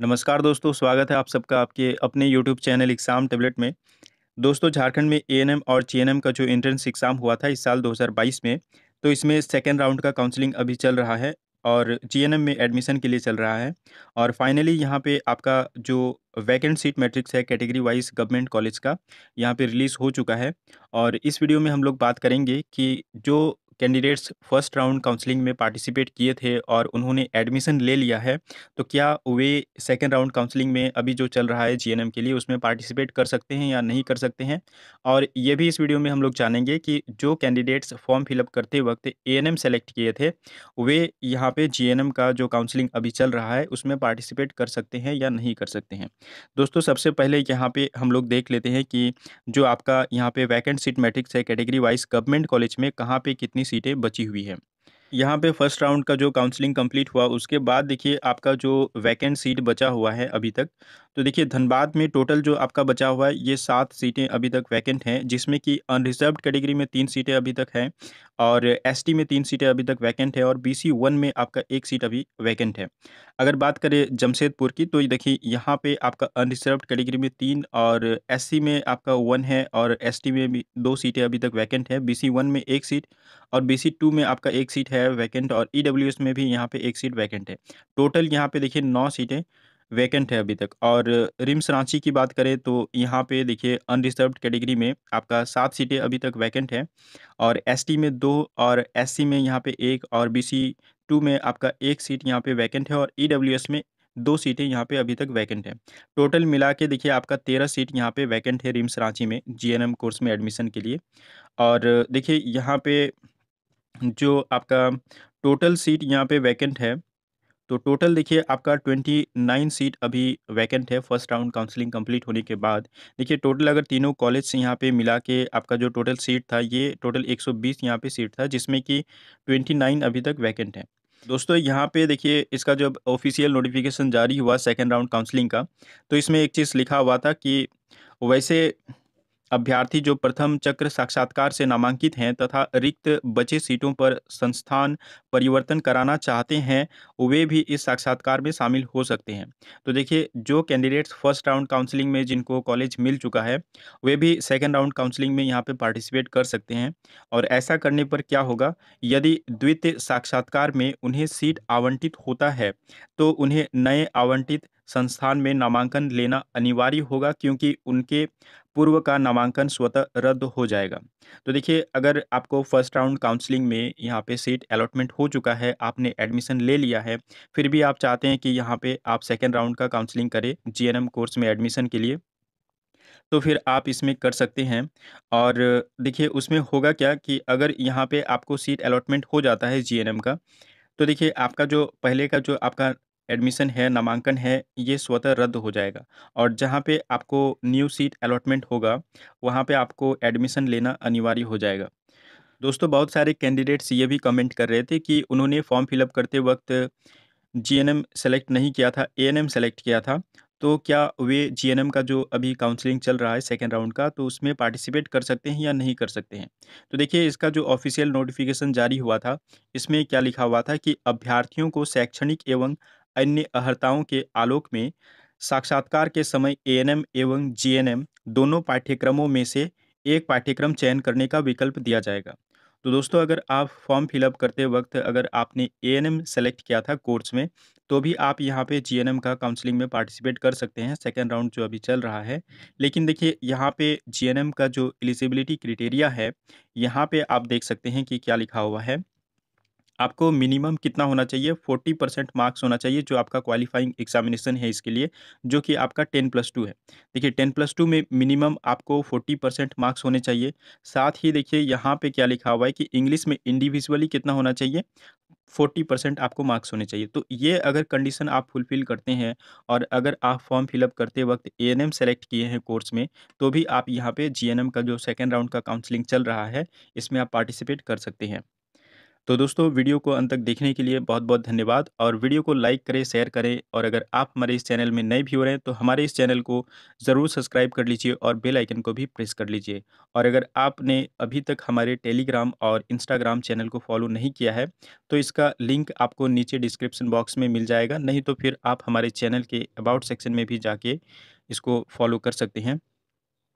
नमस्कार दोस्तों स्वागत है आप सबका आपके अपने यूट्यूब चैनल एग्ज़ाम टेबलेट में दोस्तों झारखंड में ए और जेएनएम का जो एंट्रेंस एग्ज़ाम हुआ था इस साल 2022 में तो इसमें सेकेंड राउंड का काउंसलिंग अभी चल रहा है और जीएनएम में एडमिशन के लिए चल रहा है और फाइनली यहाँ पे आपका जो वैकेंट सीट मैट्रिक्स है कैटेगरी वाइज गवर्नमेंट कॉलेज का यहाँ पे रिलीज़ हो चुका है और इस वीडियो में हम लोग बात करेंगे कि जो कैंडिडेट्स फर्स्ट राउंड काउंसलिंग में पार्टिसिपेट किए थे और उन्होंने एडमिशन ले लिया है तो क्या वे सेकेंड राउंड काउंसलिंग में अभी जो चल रहा है जीएनएम के लिए उसमें पार्टिसिपेट कर सकते हैं या नहीं कर सकते हैं और ये भी इस वीडियो में हम लोग जानेंगे कि जो कैंडिडेट्स फॉर्म फिलअप करते वक्त एएनएम सेलेक्ट किए थे वे यहाँ पे जी का जो काउंसलिंग अभी चल रहा है उसमें पार्टिसिपेट कर सकते हैं या नहीं कर सकते हैं दोस्तों सबसे पहले यहाँ पे हम लोग देख लेते हैं कि जो आपका यहाँ पे वैकेंट सीट मैट्रिक्स है कैटेगरी वाइज गवर्नमेंट कॉलेज में कहाँ पे कितनी सीटें बची हुई हैं यहाँ पे फर्स्ट राउंड का जो काउंसलिंग कंप्लीट हुआ उसके बाद देखिए आपका जो वैकेंट सीट बचा हुआ है अभी तक तो देखिए धनबाद में टोटल जो आपका बचा हुआ है ये सात सीटें अभी तक वैकेंट हैं जिसमें कि अनरिजर्व कैटेगरी में तीन सीटें अभी तक हैं और एसटी में तीन सीटें अभी तक वैकेंट है और बी वन में आपका एक सीट अभी वैकेंट है अगर बात करें जमशेदपुर की तो देखिए यहाँ पर आपका अनरिजर्व कैटेगरी में तीन और एस में आपका वन है और एस में भी दो सीटें अभी तक वैकेंट है बी वन में एक सीट और बी टू में आपका एक सीट है है वैकेंट और ई e में भी यहाँ पे एक सीट वैकेंट है टोटल यहाँ पे देखिए नौ सीटें वैकेंट है अभी तक और रिम्स रांची की बात करें तो यहाँ पे देखिए अनरिजर्व कैटेगरी में आपका सात सीटें अभी तक वैकेंट है और एसटी में दो और एससी में यहाँ पे एक और बीसी टू में आपका एक सीट यहाँ पे वैकेंट है और ईडब्ल्यूएस e में दो सीटें यहाँ पे अभी तक वैकेंट हैं टोटल मिला के देखिए आपका तेरह सीट यहाँ पे वैकेंट है रिम्स रांची में जीएनएम कोर्स में एडमिशन के लिए और देखिए यहाँ पे जो आपका टोटल सीट यहाँ पे वैकेंट है तो टोटल देखिए आपका ट्वेंटी नाइन सीट अभी वैकेंट है फर्स्ट राउंड काउंसलिंग कंप्लीट होने के बाद देखिए टोटल अगर तीनों कॉलेज से यहाँ पे मिला के आपका जो टोटल सीट था ये टोटल एक सौ बीस यहाँ पर सीट था जिसमें कि ट्वेंटी नाइन अभी तक वैकेंट है दोस्तों यहाँ पे देखिए इसका जब ऑफिशियल नोटिफिकेशन जारी हुआ सेकेंड राउंड काउंसलिंग का तो इसमें एक चीज़ लिखा हुआ था कि वैसे अभ्यर्थी जो प्रथम चक्र साक्षात्कार से नामांकित हैं तथा रिक्त बचे सीटों पर संस्थान परिवर्तन कराना चाहते हैं वे भी इस साक्षात्कार में शामिल हो सकते हैं तो देखिए जो कैंडिडेट्स फर्स्ट राउंड काउंसलिंग में जिनको कॉलेज मिल चुका है वे भी सेकेंड राउंड काउंसलिंग में यहाँ पर पार्टिसिपेट कर सकते हैं और ऐसा करने पर क्या होगा यदि द्वितीय साक्षात्कार में उन्हें सीट आवंटित होता है तो उन्हें नए आवंटित संस्थान में नामांकन लेना अनिवार्य होगा क्योंकि उनके पूर्व का नामांकन स्वतः रद्द हो जाएगा तो देखिए अगर आपको फर्स्ट राउंड काउंसलिंग में यहाँ पे सीट अलॉटमेंट हो चुका है आपने एडमिशन ले लिया है फिर भी आप चाहते हैं कि यहाँ पे आप सेकेंड राउंड का काउंसलिंग करें जी कोर्स में एडमिशन के लिए तो फिर आप इसमें कर सकते हैं और देखिए उसमें होगा क्या कि अगर यहाँ पे आपको सीट अलॉटमेंट हो जाता है जीएनएम का तो देखिए आपका जो पहले का जो आपका एडमिशन है, नामांकन है, ये स्वतः रद्द हो जाएगा और जहाँ पे आपको न्यू सीट अलॉटमेंट होगा, वहाँ पे आपको एडमिशन लेना अनिवार्य हो जाएगा। दोस्तों बहुत सारे कैंडिडेट्स ये भी कमेंट कर रहे थे कि उन्होंने फॉर्म फ़िलअप करते वक्त जीएनएम सेलेक्ट नहीं किया था, एएनएम सेलेक्ट किया था। तो क्या वे जीएनएम का जो अभी काउंसलिंग चल रहा है सेकेंड राउंड का तो उसमें पार्टिसिपेट कर सकते हैं या नहीं कर सकते हैं तो देखिए इसका जो ऑफिशियल नोटिफिकेशन जारी हुआ था इसमें क्या लिखा हुआ था कि अभ्यर्थियों को शैक्षणिक एवं अन्य अहर्ताओं के आलोक में साक्षात्कार के समय एएनएम एवं जीएनएम दोनों पाठ्यक्रमों में से एक पाठ्यक्रम चयन करने का विकल्प दिया जाएगा तो दोस्तों अगर आप फॉर्म फिलअप करते वक्त अगर आपने एएनएम सेलेक्ट किया था कोर्स में तो भी आप यहाँ पे जीएनएम का काउंसलिंग में पार्टिसिपेट कर सकते हैं सेकेंड राउंड जो अभी चल रहा है लेकिन देखिए यहाँ पे जी का जो एलिजिबिलिटी क्रिटेरिया है यहाँ पे आप देख सकते हैं कि क्या लिखा हुआ है आपको मिनिमम कितना होना चाहिए फोर्टी परसेंट मार्क्स होना चाहिए जो आपका क्वालिफाइंग एग्जामिनेशन है इसके लिए जो कि आपका टेन प्लस टू है देखिए टेन प्लस टू में मिनिमम आपको फोर्टी परसेंट मार्क्स होने चाहिए साथ ही देखिए यहाँ पे क्या लिखा हुआ है कि इंग्लिश में इंडिविजुअली कितना होना चाहिए फोर्टी परसेंट आपको मार्क्स होने चाहिए तो ये अगर कंडीशन आप फुलफ़िल करते हैं और अगर आप फॉर्म फिलअप करते वक्त ए एन एम सेलेक्ट किए हैं कोर्स में तो भी आप यहाँ पे जी एन एम का जो सेकेंड राउंड का काउंसलिंग चल रहा है इसमें आप पार्टिसिपेट कर सकते हैं तो दोस्तों वीडियो को अंत तक देखने के लिए बहुत बहुत धन्यवाद और वीडियो को लाइक करें शेयर करें और अगर आप हमारे इस चैनल में नए भी हो रहे हैं तो हमारे इस चैनल को ज़रूर सब्सक्राइब कर लीजिए और बेल आइकन को भी प्रेस कर लीजिए और अगर आपने अभी तक हमारे टेलीग्राम और इंस्टाग्राम चैनल को फॉलो नहीं किया है तो इसका लिंक आपको नीचे डिस्क्रिप्शन बॉक्स में मिल जाएगा नहीं तो फिर आप हमारे चैनल के अबाउट सेक्शन में भी जाके इसको फॉलो कर सकते हैं